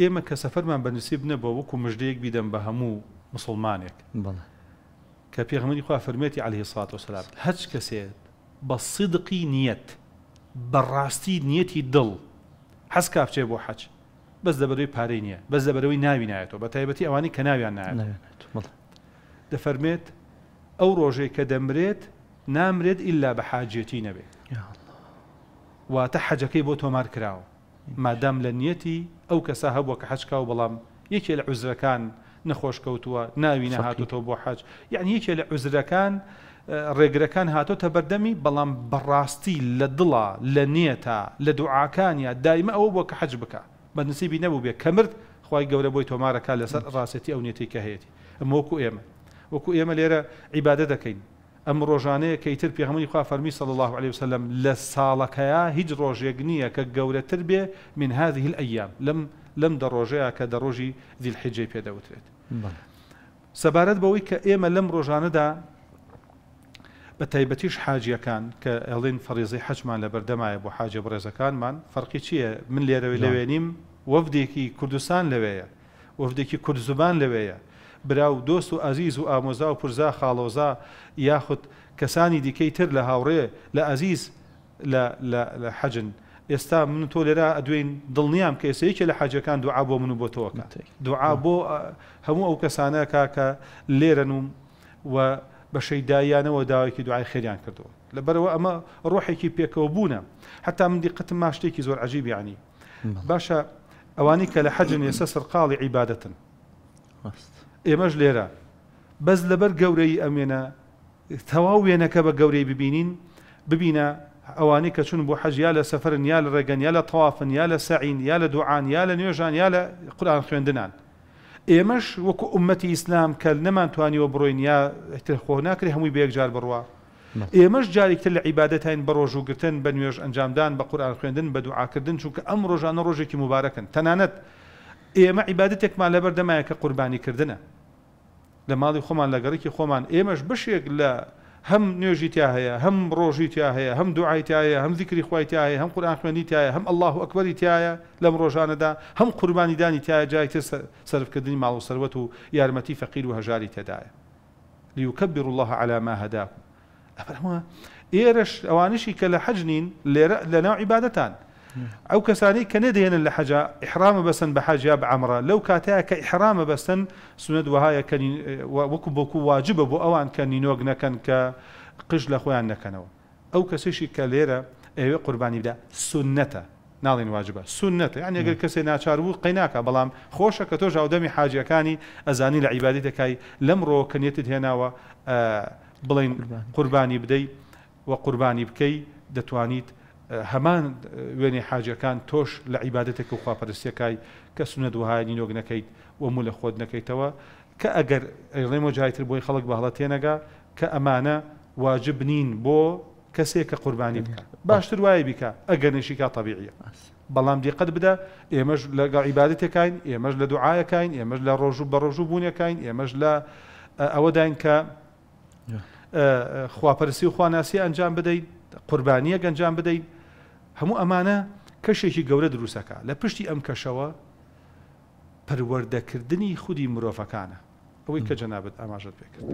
ئێمە کە سەفەرمان بەنووسیب نەبەوە وەکو مژدەیەک بیدەم بە هەموو مسلمانێک کە پێغمەنی خوا فەرمێتی علی سات و سلام هەچ کەسێت بە سیدقی نیەت بەڕاستی نیەتی دڵ حەز کاپچێ بۆ حەچ بەس دەبەرەوەی پارەی نییە بەس دەبەرەوەی ناوی نایێتەوە بە تایبەتی ئەوانی کە ناویان نایێت دەفەرمێت ئەو ڕۆژێک کە دەمرێت نامرێت ئللا بە حاجێتی نەبێت واتە حەجەکەی بۆ تۆمار کراوە مادام لە نیەتی ئەو کەسا هەبووە کە حەچکا و بەڵام یەکێ لە عوزرەکان نەخۆشکەوتووە ناوی نەهاتوتەوە بۆ حەج یعنی یەکێ لە عوزرەکان ڕێگرەکان هاتۆتە بەردەمی بەڵام بەڕاستی لە دڵە لە نێتە لە دوعاکانیا دایمە ئەوە بۆ کە حەج بکە بە نسیبی نەبوو بێ کەمرد خی گەورە بۆی تۆمارەکە لەسەر ڕاستێتی ئەو نێتی کە هەیەی ئەمە وەکو ئێمە وەکو ئێمە لێرە عیبادە دەکەین ئەم ڕۆژانەیە کەیتر پێغمەی خوا فەرمی سەڵ الله عليه وسلم لە ساڵەکەیە هیچ ڕۆژێک نییە کە گەورەتر بێ من هذه ئەیام لەم لەم دەڕۆژەیە کە دەڕۆژی دیل حیجێ پێدەوترێت سەبارەت بەوەی کە ئێمە لەم ڕۆژانەدا بە تایبەتیش حاجیەکان کە ئەڵین فەریزی حەجمان لە بەردەمایە بۆ حاجە بڕێزەکانمان فەرقی چییە من لێرەوەی لەوێنیم وەفدێکی کوردستان لەوەیە وەفدێکی کوردزبان لەوەیە براو دۆست و ئازیز و ئامۆزا و پرزا خاڵۆزا یاخود کەسانی دیکەی تر لە هاوڕێ لە ئازیز لە حەجن ئێستا من تۆ لێرا ئەدوێن دڵنیام کە ئێسەیەکە لە حاجەکان دوعا بۆ من و بۆ تۆکە دوعا بۆ هەموو ئەو کەسانە کاکە لێرەن و بە شەیدایانەوە داوایکی دوعای خێریان کردەوە لەبەرەوە ئەمە ڕۆحێکی پێکەوە بوونە حتا من دیقتم ما شتێکی زۆر عجیب ینی باشە ئەوانی کە لە حەجن ئێستا سەرقاڵی عیباەتن ئێمەش لێرە بەس لەبەر گەورەی ئەمێنە تەواو وێنەکە بە گەورەی ببینین ببینە ئەوانەی کە چون بۆ حەژیا لە سەفرن یا لە ڕێگەن یا لە تەوافن یا لە سەعین یا لە دوعاان یا لە نوێژان یا لە قورآان خوێندنان ئێمەش وەکو عومەتی ئیسلام کە نەمانتوانیەوە بڕۆین یا خۆ ناکری هەمووی بەیەکجار بڕوە ئێمەش جارێکتر لە عیباەتین بە ڕۆژ و گرتن بە نوێژ ئەنجامدان بە قورآان خوێندن بە دوعاکردن چونکە ئەم ڕۆژانە ڕۆژێکی مبارەکەن تەنانەت ئێمە عیباەتێکمان لەبەردەمایە کە قوربانیکردنە لە خمان خۆمان خمان ايمش بشيك لا هم نيوجي نوێژی هم روجي هەم هم دعاي هەیە هم ذكري هەم ذیکری هم قرآن هەم قورآن هم الله أكبر ئەله لم تایە دا هم هەم قوربانیدانی تایە جای تر سرفکردنی ماڵ و سەروەت و یارمەتی فەقیر و الله على ما هداكم ئێرەش ئەوانشی کە لە حەجنین لێرە لەناو عبادتان ئەو کەسانی کە نەدێنن لە حەجا ئحرامە بەسن بە حەجیا بەعمرا لەو کاتەیە کە ئحرامە بەستن سونەت وهایە وەکو بۆکو واجبە بۆ ئەوان کە نینۆگ نەکەن کە قش لە خۆیان نەکەنەوە ئەو کەسیشی کە لێرە ئێوێ قوربانی بدا سونەتە ناڵین واجبە سونەتە یان ئەگەر کەسێ ناچار بوو قەیناکە بەڵام خۆشە کە تۆ ژاودەمی حاجەکانی ئەزانی لە عیبادی دەکای لەم ڕۆکەنیێتت هێناوە بڵین قوربانی بدەیت وە قوربانی بکەی دەتوانیت هەمان وێنێ حاجەکان تۆش لە عیباەتێک و خواپەرستەکەی کە سونە دوهایانی نۆگ نەکەیت وەمو لە خۆت نەکەیتەوە کە ئەگەر ڕێمە جایتر بۆی خەڵک بەهڵە تێنەگا کە ئەمانە واجب نین بۆ کەسێک کە قوربانی بکە باشتر وایە بیکە ئەگەر نشیکا تەبیعە بەڵام دیقت بدە ئێمەش لەگە عیباەتەکەین ئێمەش لە دوعاەکەین ئێمەش لە ڕۆژوو بە ڕۆژوو بوونیەکەین ئێمەش لە ئەوەداین کە خواپەرسی و خواناسی ئەنجام بدەیت قوربانیە گەنجام بدەیت هەموو ئەمانە کەشێکی گەورە دروستەکە لە پشتی ئەم کەشەوە پەروەردەکردنی خودی مرۆڤەکانە ئەوەی کە جەنابەت ئاماژەت پێکرد.